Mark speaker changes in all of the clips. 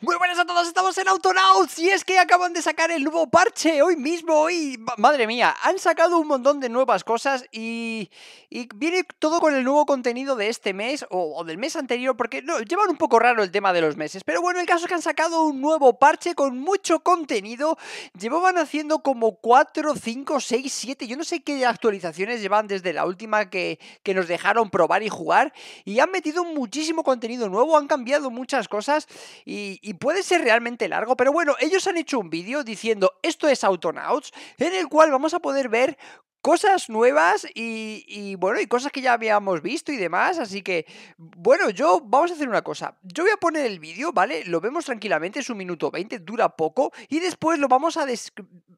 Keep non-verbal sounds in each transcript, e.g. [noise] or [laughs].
Speaker 1: Muy buenas a todos, estamos en Autonauts y es que acaban de sacar el nuevo parche hoy mismo y madre mía, han sacado un montón de nuevas cosas y, y viene todo con el nuevo contenido de este mes o, del mes anterior porque no, llevan un poco raro el tema de los meses, pero bueno, el caso es que han sacado un nuevo parche con mucho contenido, llevaban haciendo como 4, 5, 6, 7, yo no sé qué actualizaciones llevan desde la última que, que nos dejaron probar y jugar y han metido muchísimo contenido nuevo, han cambiado muchas cosas y y puede ser realmente largo, pero bueno, ellos han hecho un vídeo diciendo esto es Autonauts, en el cual vamos a poder ver cosas nuevas y, bueno, y cosas que ya habíamos visto y demás, así que bueno, yo vamos a hacer una cosa, yo voy a poner el vídeo, ¿vale? Lo vemos tranquilamente, es un minuto 20, dura poco y después lo vamos a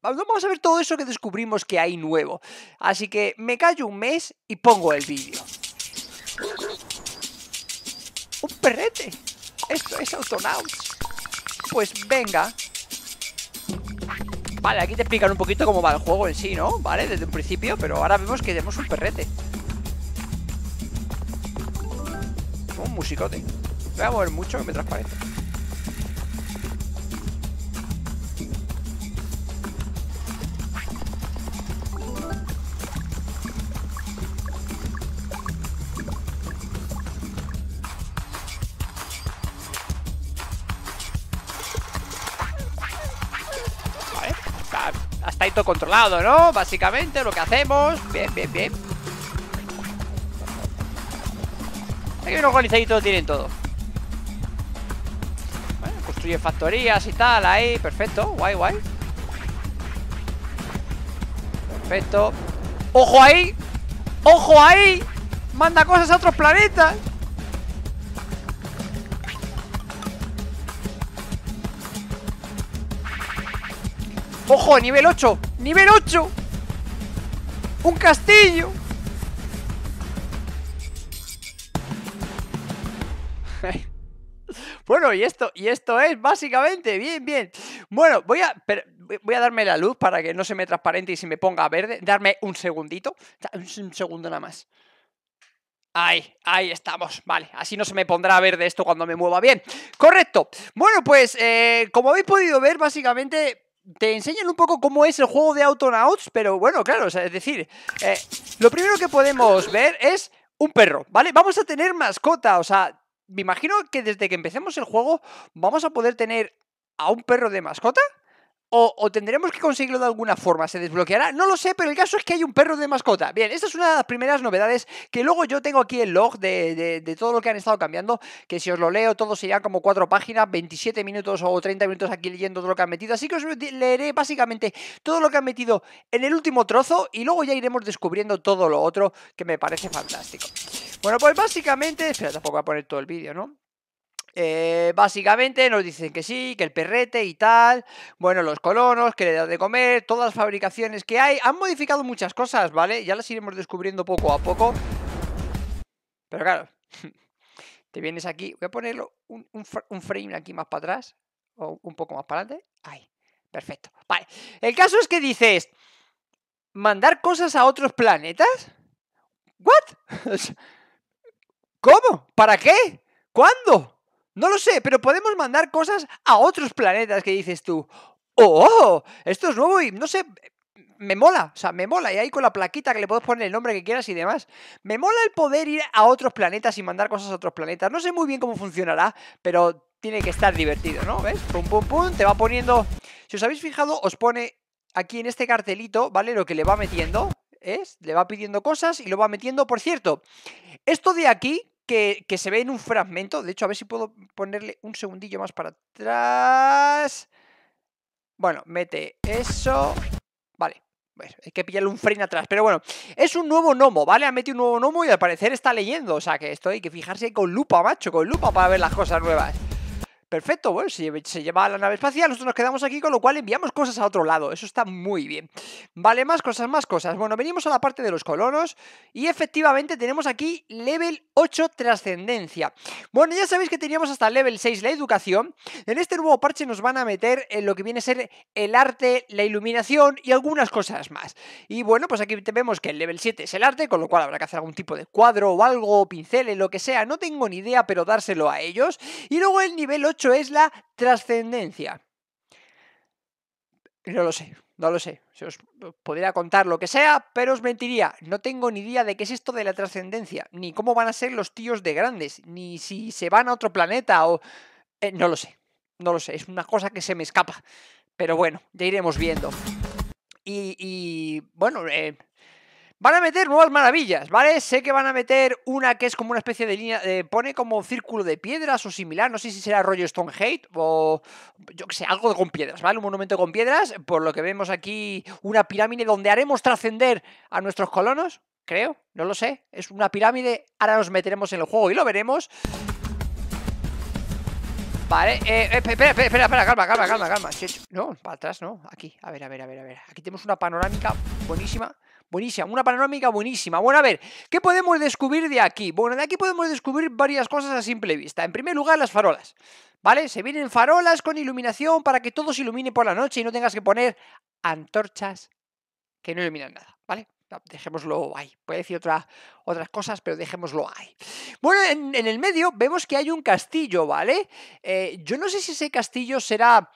Speaker 1: vamos a ver todo eso que descubrimos que hay nuevo. Así que me callo un mes y pongo el vídeo. Un perrete. Esto es Autonauts pues venga Vale, aquí te explican un poquito cómo va el juego en sí, ¿no? Vale, desde un principio, pero ahora vemos que tenemos un perrete Un musicote Voy a mover mucho, que me transparente está todo controlado, ¿no? Básicamente lo que hacemos Bien, bien, bien Aquí unos organizadito lo tienen todo construye factorías y tal Ahí, perfecto, guay, guay Perfecto ¡Ojo ahí! ¡Ojo ahí! ¡Manda cosas a otros planetas! ¡Ojo! ¡Nivel 8! ¡Nivel 8! ¡Un castillo! [laughs] bueno, y esto, y esto es básicamente, bien, bien. Bueno, voy a, voy a darme la luz para que no se me transparente y se me ponga verde. Darme un segundito. Un segundo nada más. Ahí, ahí estamos, vale, así no se me pondrá verde esto cuando me mueva bien Correcto, bueno pues eh, como habéis podido ver básicamente te enseñan un poco cómo es el juego de Autonauts, pero bueno, claro, es decir, eh, lo primero que podemos ver es un perro, ¿vale? Vamos a tener mascota, o sea, me imagino que desde que empecemos el juego vamos a poder tener a un perro de mascota. O, tendremos que conseguirlo de alguna forma, se desbloqueará, no lo sé, pero el caso es que hay un perro de mascota. Bien, esta es una de las primeras novedades que luego yo tengo aquí el log de, de, todo lo que han estado cambiando, que si os lo leo todo serían como cuatro páginas, 27 minutos o 30 minutos aquí leyendo todo lo que han metido, así que os leeré básicamente todo lo que han metido en el último trozo y luego ya iremos descubriendo todo lo otro que me parece fantástico. Bueno, pues básicamente, espera, tampoco voy a poner todo el vídeo, ¿no? Eh, básicamente nos dicen que sí, que el perrete y tal, bueno, los colonos, que le da de comer, todas las fabricaciones que hay, han modificado muchas cosas, ¿vale? Ya las iremos descubriendo poco a poco. Pero claro, [laughs] te vienes aquí, voy a ponerlo un, un frame aquí más para atrás, o un poco más para adelante, ahí, perfecto. Vale, el caso es que dices, ¿mandar cosas a otros planetas? ¿What? [laughs] ¿Cómo? ¿Para qué? ¿Cuándo? No lo sé, pero podemos mandar cosas a otros planetas que dices tú. ¡Oh! Esto es nuevo y no sé. Me mola, o sea, me mola. Y ahí con la plaquita que le puedes poner el nombre que quieras y demás. Me mola el poder ir a otros planetas y mandar cosas a otros planetas. No sé muy bien cómo funcionará, pero tiene que estar divertido, ¿no? ¿Ves? Pum, pum, pum. Te va poniendo. Si os habéis fijado, os pone aquí en este cartelito, ¿vale? Lo que le va metiendo. ¿Es? Le va pidiendo cosas y lo va metiendo. Por cierto, esto de aquí que, se ve en un fragmento. De hecho, a ver si puedo ponerle un segundillo más para atrás. Bueno, mete eso. Vale. Pues, hay que pillarle un frame atrás. Pero bueno, es un nuevo gnomo, ¿vale? Ha metido un nuevo gnomo y al parecer está leyendo. O sea que esto hay que fijarse con lupa, macho, con lupa para ver las cosas nuevas. Perfecto, bueno, se, se lleva a la nave espacial, nosotros nos quedamos aquí, con lo cual enviamos cosas a otro lado. Eso está muy bien. Vale, más cosas, más cosas. Bueno, venimos a la parte de los colonos y efectivamente tenemos aquí level 8 trascendencia. Bueno, ya sabéis que teníamos hasta level 6 la educación. En este nuevo parche nos van a meter en lo que viene a ser el arte, la iluminación y algunas cosas más. Y bueno, pues aquí vemos que el level 7 es el arte, con lo cual habrá que hacer algún tipo de cuadro o algo, pinceles, lo que sea. No tengo ni idea, pero dárselo a ellos. Y luego el nivel 8 es la trascendencia. No lo sé, no lo sé. os podría contar lo que sea, pero os mentiría. No tengo ni idea de qué es esto de la trascendencia, ni cómo van a ser los tíos de grandes, ni si se van a otro planeta o... Eh, no lo sé, no lo sé. Es una cosa que se me escapa. Pero bueno, ya iremos viendo. Y, y bueno, eh, Van a meter nuevas maravillas, ¿vale? Sé que van a meter una que es como una especie de línea, eh, pone como círculo de piedras o similar, no sé si será rollo Stonehenge o yo que sé, algo con piedras, ¿vale? Un monumento con piedras, por lo que vemos aquí una pirámide donde haremos trascender a nuestros colonos, creo, no lo sé, es una pirámide, ahora nos meteremos en el juego y lo veremos. Vale, eh, eh espera, espera, espera, calma, calma, calma, calma. No, para atrás, no. Aquí, a ver, a ver, a ver, a ver. Aquí tenemos una panorámica buenísima. Buenísima, una panorámica buenísima. Bueno, a ver, ¿qué podemos descubrir de aquí? Bueno, de aquí podemos descubrir varias cosas a simple vista. En primer lugar, las farolas. ¿Vale? Se vienen farolas con iluminación para que todo se ilumine por la noche y no tengas que poner antorchas que no iluminan nada. ¿Vale? dejémoslo ahí. Puede decir otra, otras cosas, pero dejémoslo ahí. Bueno, en, el medio vemos que hay un castillo, ¿vale? Eh, yo no sé si ese castillo será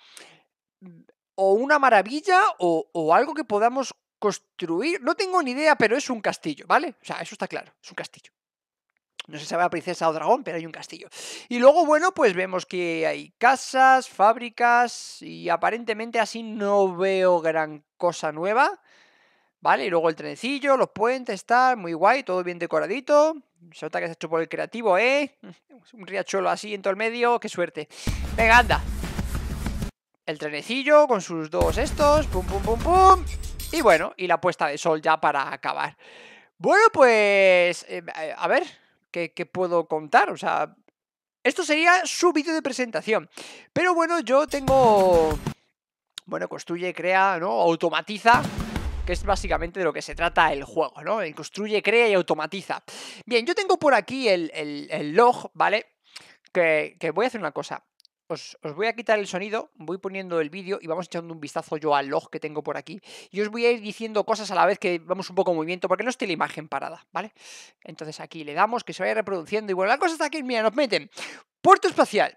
Speaker 1: mm, o una maravilla o, o algo que podamos construir. No tengo ni idea, pero es un castillo, ¿vale? O sea, eso está claro, es un castillo. No se sabe a princesa o dragón, pero hay un castillo. Y luego, bueno, pues vemos que hay casas, fábricas y aparentemente así no veo gran cosa nueva. ¿Vale? Y luego el trenecillo, los puentes, tal, muy guay, todo bien decoradito. Se nota que se hecho por el creativo, ¿eh? [laughs] Un riachuelo así en todo el medio, qué suerte. Venga, anda. El trenecillo con sus dos estos, pum, pum, pum, pum. Y bueno, y la puesta de sol ya para acabar. Bueno, pues... Eh, eh, a ver, ¿qué, ¿qué puedo contar? O sea, esto sería su vídeo de presentación. Pero bueno, yo tengo... Bueno, construye, pues crea, ¿no? Automatiza que es básicamente de lo que se trata el juego, ¿no? El construye, crea y automatiza. Bien, yo tengo por aquí el, log, ¿vale? Que, voy a hacer una cosa. Os, voy a quitar el sonido, voy poniendo el vídeo y vamos echando un vistazo yo al log que tengo por aquí. Y os voy a ir diciendo cosas a la vez que vamos un poco en movimiento, porque no esté la imagen parada, ¿vale? Entonces aquí le damos que se vaya reproduciendo y bueno, la cosa está aquí, mira, nos meten. Puerto espacial.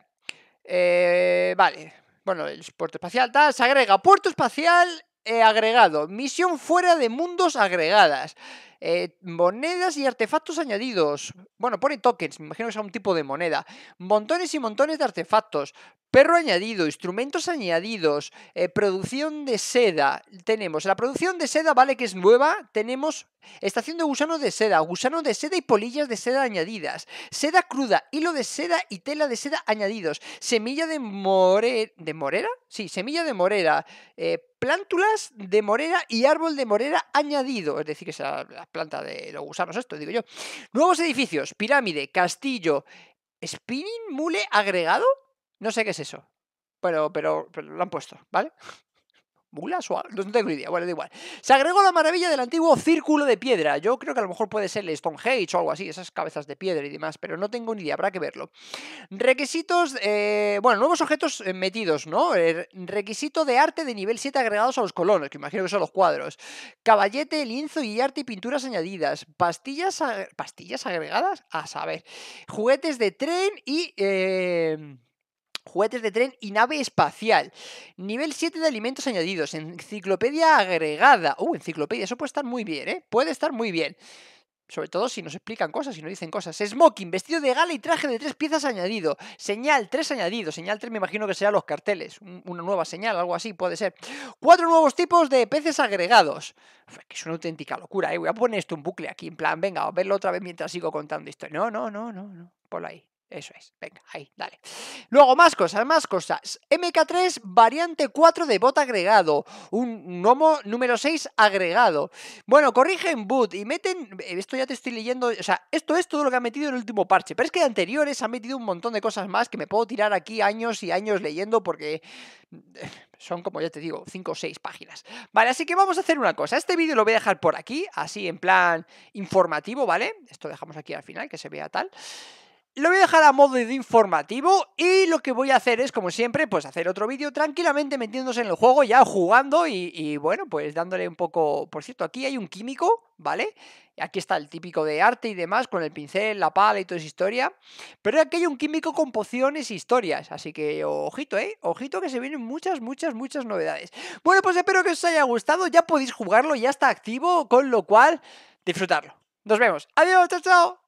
Speaker 1: Eh, vale, bueno, el puerto espacial tal, se agrega puerto espacial eh, agregado. Misión fuera de mundos agregadas. Eh, monedas y artefactos añadidos. Bueno, pone tokens, me imagino que es un tipo de moneda. Montones y montones de artefactos. Perro añadido, instrumentos añadidos, eh, producción de seda. Tenemos la producción de seda, vale, que es nueva. Tenemos estación de gusanos de seda, gusano de seda y polillas de seda añadidas. Seda cruda, hilo de seda y tela de seda añadidos. Semilla de more... ¿De morera? Sí, semilla de morera. Eh, plántulas de morera y árbol de morera añadido. Es decir, que será planta de lo usamos esto digo yo. Nuevos edificios, pirámide, castillo, spinning mule agregado. No sé qué es eso, pero, pero, pero lo han puesto, ¿vale? Mulas o algo, ah, no tengo ni idea, bueno, da igual. Se agregó la maravilla del antiguo círculo de piedra. Yo creo que a lo mejor puede ser el Stonehenge o algo así, esas cabezas de piedra y demás, pero no tengo ni idea, habrá que verlo. Requisitos, eh, bueno, nuevos objetos eh, metidos, ¿no? Eh, requisito de arte de nivel 7 agregados a los colonos, que imagino que son los cuadros. Caballete, lienzo y arte y pinturas añadidas. Pastillas, pastillas agregadas, a saber. Juguetes de tren y juguetes de tren y nave espacial. Nivel 7 de alimentos añadidos, enciclopedia agregada. Uh, enciclopedia, eso puede estar muy bien, ¿eh? Puede estar muy bien. Sobre todo si nos explican cosas, si nos dicen cosas. Smoking, vestido de gala y traje de tres piezas añadido. Señal, 3 añadido. Señal 3 me imagino que serán los carteles. una nueva señal, algo así, puede ser. Cuatro nuevos tipos de peces agregados. es una auténtica locura, ¿eh? Voy a poner esto un bucle aquí, en plan, venga, a verlo otra vez mientras sigo contando esto. No, no, no, no, no. Ponlo ahí. Eso es, venga, ahí, dale. Luego, más cosas, más cosas. MK3, variante 4 de bot agregado. Un gnomo número 6 agregado. Bueno, corrigen boot y meten... Eh, esto ya te estoy leyendo... O sea, esto es todo lo que ha metido en el último parche. Pero es que anteriores han metido un montón de cosas más que me puedo tirar aquí años y años leyendo porque... Eh, son, como ya te digo, 5 o 6 páginas. Vale, así que vamos a hacer una cosa. Este vídeo lo voy a dejar por aquí, así en plan informativo, ¿vale? Esto dejamos aquí al final, que se vea tal. Lo voy a dejar a modo de informativo y lo que voy a hacer es, como siempre, pues hacer otro vídeo tranquilamente metiéndose en el juego, ya jugando y, bueno, pues dándole un poco... Por cierto, aquí hay un químico, ¿vale? Aquí está el típico de arte y demás, con el pincel, la pala y toda esa historia. Pero aquí hay un químico con pociones e historias, así que ojito, ¿eh? Ojito que se vienen muchas, muchas, muchas novedades. Bueno, pues espero que os haya gustado, ya podéis jugarlo, ya está activo, con lo cual, disfrutarlo. Nos vemos. Adiós, chao, chao.